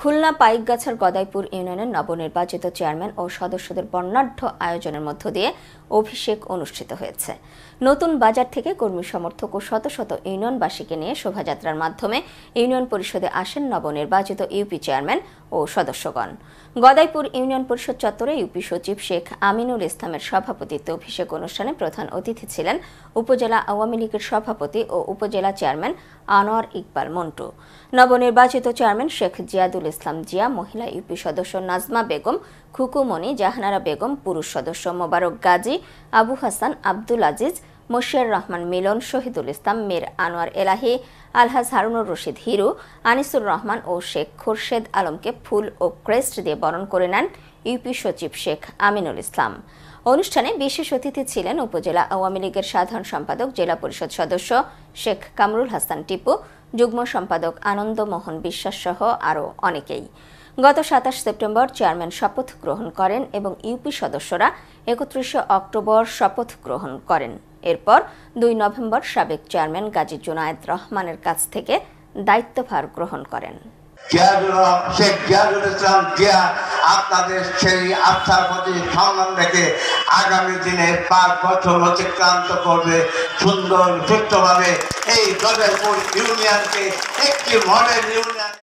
খুলনা পাইকগাছার গদাইপুর ইউনিয়নের নবনির্বাচিত চেয়ারম্যান ও সদস্যদের বর্ণাঢ্য আয়োজনের মধ্য দিয়ে অভিষেক অনুষ্ঠিত হয়েছে নতুন বাজার থেকে কর্মী সমর্থক ও শত শত ইউনিয়নবাসীকে নিয়ে শোভাযাত্রার মাধ্যমে ইউনিয়ন পরিষদে আসেন নবনির্বাচিত ইউপি চেয়ারম্যান ও সদস্যগণ গদাইপুর ইউনিয়ন পরিষদ চত্বরে ইউপি সচিব শেখ আমিনুল ইসলামের সভাপতিত্বে অভিষেক অনুষ্ঠানে প্রধান অতিথি ছিলেন উপজেলা আওয়ামী লীগের সভাপতি ও উপজেলা চেয়ারম্যান আনোয়ার ইকবাল মন্টু নবনির্বাচিত চেয়ারম্যান শেখ জিয়াদুল ইসলাম জিয়া মহিলা ইউপি সদস্য নাজমা বেগম খুকুমণি জাহানারা বেগম পুরুষ সদস্য মোবারক গাজী আবু হাসান আব্দুল আজিজ মোশিয়ার রহমান মিলন শহীদুল ইসলাম মীর আনোয়ার এলাহি আলহাজ হারুনুর রশিদ হিরু আনিসুর রহমান ও শেখ খোরশেদ আলমকে ফুল ও ক্রেস্ট দিয়ে বরণ করে নেন ইউপি সচিব শেখ আমিনুল ইসলাম অনুষ্ঠানে বিশেষ অতিথি ছিলেন উপজেলা আওয়ামী লীগের সাধারণ সম্পাদক জেলা পরিষদ সদস্য শেখ কামরুল হাসান টিপু যুগ্ম সম্পাদক আনন্দমোহন বিশ্বাস সহ আরও অনেকেই গত সাতাশ সেপ্টেম্বর চেয়ারম্যান শপথ গ্রহণ করেন এবং ইউপি সদস্যরা একত্রিশে অক্টোবর শপথ গ্রহণ করেন এরপর দুই নভেম্বর সাবেক চেয়ারম্যান গাজী জুনায়েদ রহমানের কাছ থেকে দায়িত্বভার গ্রহণ করেন আপনাদের সেই প্রতি আগামী দিনে সুন্দর এই ইউনিয়নকে ইউনিয়ন